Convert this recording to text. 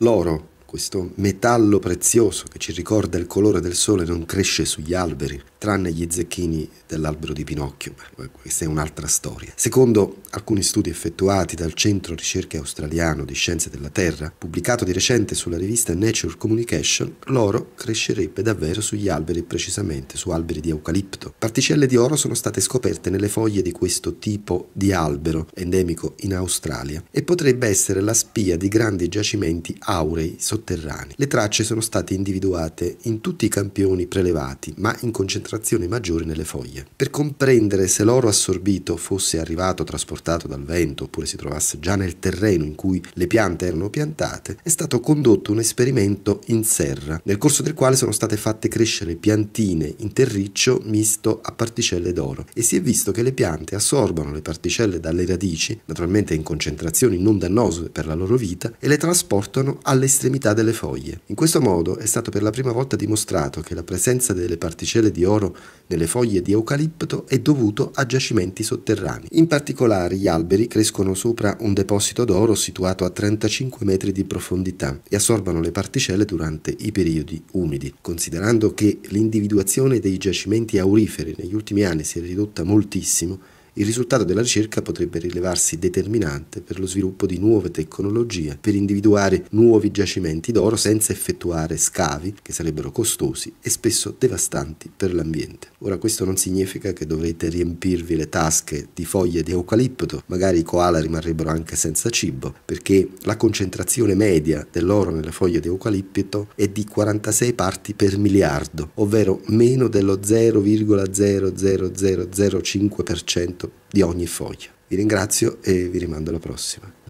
L'oro, questo metallo prezioso che ci ricorda il colore del sole, non cresce sugli alberi, tranne gli zecchini dell'albero di Pinocchio, ma questa è un'altra storia. Secondo alcuni studi effettuati dal Centro Ricerche Australiano di Scienze della Terra, pubblicato di recente sulla rivista Nature Communication, l'oro crescerebbe davvero sugli alberi, precisamente su alberi di eucalipto. Particelle di oro sono state scoperte nelle foglie di questo tipo di albero, endemico in Australia, e potrebbe essere la spia di grandi giacimenti aurei sotterranei. Le tracce sono state individuate in tutti i campioni prelevati, ma in concentrazione concentrazione maggiore nelle foglie. Per comprendere se l'oro assorbito fosse arrivato trasportato dal vento oppure si trovasse già nel terreno in cui le piante erano piantate, è stato condotto un esperimento in serra, nel corso del quale sono state fatte crescere piantine in terriccio misto a particelle d'oro e si è visto che le piante assorbono le particelle dalle radici, naturalmente in concentrazioni non dannose per la loro vita, e le trasportano all'estremità delle foglie. In questo modo è stato per la prima volta dimostrato che la presenza delle particelle di oro oro nelle foglie di eucalipto è dovuto a giacimenti sotterranei. In particolare gli alberi crescono sopra un deposito d'oro situato a 35 metri di profondità e assorbono le particelle durante i periodi umidi. Considerando che l'individuazione dei giacimenti auriferi negli ultimi anni si è ridotta moltissimo, il risultato della ricerca potrebbe rilevarsi determinante per lo sviluppo di nuove tecnologie, per individuare nuovi giacimenti d'oro senza effettuare scavi che sarebbero costosi e spesso devastanti per l'ambiente. Ora questo non significa che dovrete riempirvi le tasche di foglie di eucalipto, magari i koala rimarrebbero anche senza cibo, perché la concentrazione media dell'oro nelle foglie di eucalipto è di 46 parti per miliardo, ovvero meno dello 0,00005% di ogni foglia. Vi ringrazio e vi rimando alla prossima.